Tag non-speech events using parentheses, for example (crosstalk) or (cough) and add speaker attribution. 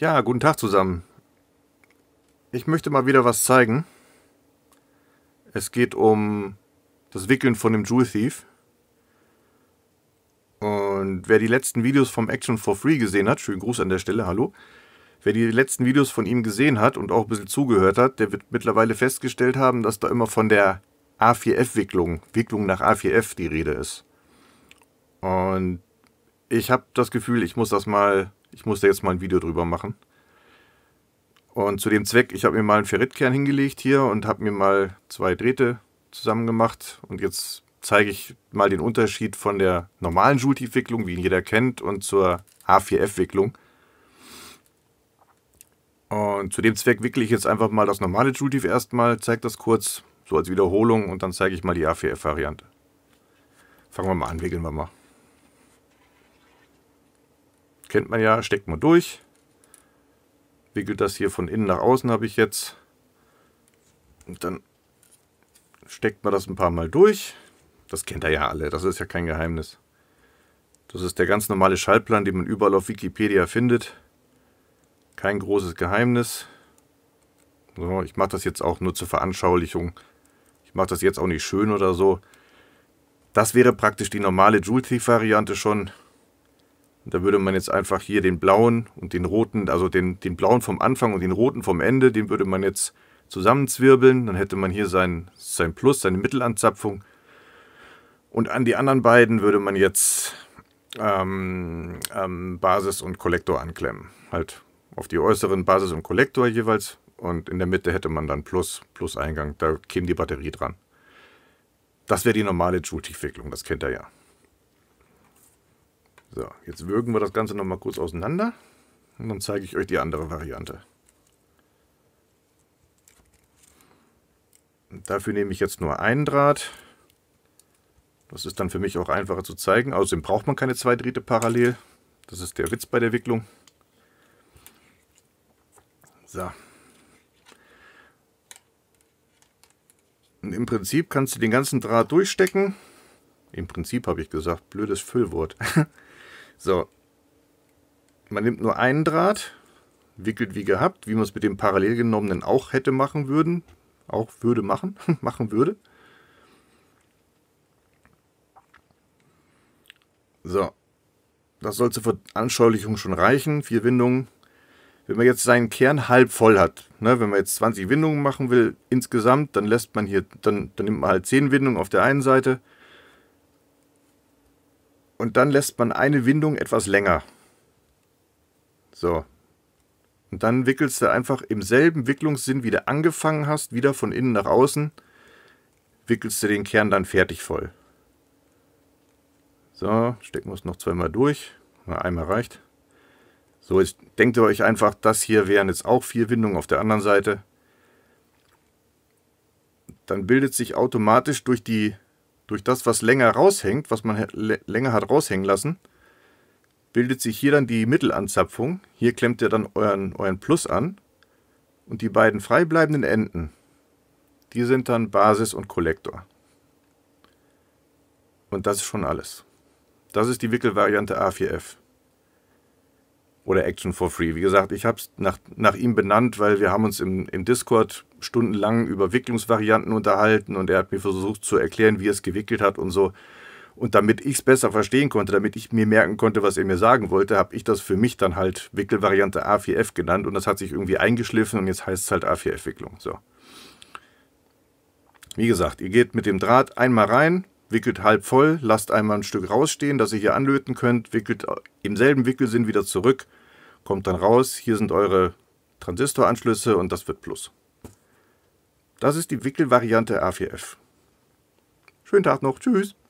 Speaker 1: Ja, guten Tag zusammen. Ich möchte mal wieder was zeigen. Es geht um das Wickeln von dem Jewel Thief. Und wer die letzten Videos vom Action for Free gesehen hat, schönen Gruß an der Stelle, hallo. Wer die letzten Videos von ihm gesehen hat und auch ein bisschen zugehört hat, der wird mittlerweile festgestellt haben, dass da immer von der A4F-Wicklung, Wicklung nach A4F die Rede ist. Und ich habe das Gefühl, ich muss das mal ich muss da jetzt mal ein Video drüber machen. Und zu dem Zweck, ich habe mir mal einen Ferritkern hingelegt hier und habe mir mal zwei Drähte zusammen gemacht. Und jetzt zeige ich mal den Unterschied von der normalen Joule-Wicklung, tief wie ihn jeder kennt, und zur H4F-Wicklung. Und zu dem Zweck wickle ich jetzt einfach mal das normale Joule-Tief erstmal, zeige das kurz, so als Wiederholung, und dann zeige ich mal die A4F-Variante. Fangen wir mal an, wickeln wir mal kennt man ja, steckt man durch. Wickelt das hier von innen nach außen habe ich jetzt. Und dann steckt man das ein paar Mal durch. Das kennt er ja alle, das ist ja kein Geheimnis. Das ist der ganz normale Schaltplan, den man überall auf Wikipedia findet. Kein großes Geheimnis. So, ich mache das jetzt auch nur zur Veranschaulichung. Ich mache das jetzt auch nicht schön oder so. Das wäre praktisch die normale Joule-Thief-Variante schon. Und da würde man jetzt einfach hier den blauen und den roten, also den, den blauen vom Anfang und den roten vom Ende, den würde man jetzt zusammenzwirbeln. Dann hätte man hier sein, sein Plus, seine Mittelanzapfung. Und an die anderen beiden würde man jetzt ähm, ähm, Basis und Kollektor anklemmen. Halt auf die äußeren Basis und Kollektor jeweils. Und in der Mitte hätte man dann Plus, Plus Eingang. Da käme die Batterie dran. Das wäre die normale Joule-Tiefwicklung, das kennt ihr ja. So, jetzt würgen wir das Ganze noch mal kurz auseinander und dann zeige ich euch die andere Variante. Und dafür nehme ich jetzt nur einen Draht. Das ist dann für mich auch einfacher zu zeigen. Außerdem braucht man keine zwei Drähte parallel. Das ist der Witz bei der Wicklung. So. Und im Prinzip kannst du den ganzen Draht durchstecken. Im Prinzip habe ich gesagt, blödes Füllwort. (laughs) So, man nimmt nur einen Draht, wickelt wie gehabt, wie man es mit dem parallel genommenen auch hätte machen würden, auch würde machen, (laughs) machen würde. So, das soll zur Veranschaulichung schon reichen, vier Windungen. Wenn man jetzt seinen Kern halb voll hat, ne, wenn man jetzt 20 Windungen machen will insgesamt, dann lässt man hier, dann, dann nimmt man halt 10 Windungen auf der einen Seite, und dann lässt man eine Windung etwas länger. So. Und dann wickelst du einfach im selben Wicklungssinn, wie du angefangen hast, wieder von innen nach außen, wickelst du den Kern dann fertig voll. So, stecken wir es noch zweimal durch. Na, einmal reicht. So, jetzt denkt ihr euch einfach, das hier wären jetzt auch vier Windungen auf der anderen Seite. Dann bildet sich automatisch durch die durch das, was länger raushängt, was man länger hat raushängen lassen, bildet sich hier dann die Mittelanzapfung. Hier klemmt ihr dann euren, euren Plus an. Und die beiden freibleibenden Enden, die sind dann Basis und Kollektor. Und das ist schon alles. Das ist die Wickelvariante A4F oder Action for Free. Wie gesagt, ich habe es nach, nach ihm benannt, weil wir haben uns im, im Discord stundenlang über Wicklungsvarianten unterhalten und er hat mir versucht zu erklären, wie er es gewickelt hat und so. Und damit ich es besser verstehen konnte, damit ich mir merken konnte, was er mir sagen wollte, habe ich das für mich dann halt Wickelvariante A4F genannt und das hat sich irgendwie eingeschliffen und jetzt heißt es halt A4F-Wicklung. So. Wie gesagt, ihr geht mit dem Draht einmal rein, wickelt halb voll, lasst einmal ein Stück rausstehen, dass ihr hier anlöten könnt, wickelt im selben Wickelsinn wieder zurück, kommt dann raus, hier sind eure Transistoranschlüsse und das wird Plus. Das ist die Wickelvariante A4F. Schönen Tag noch, tschüss!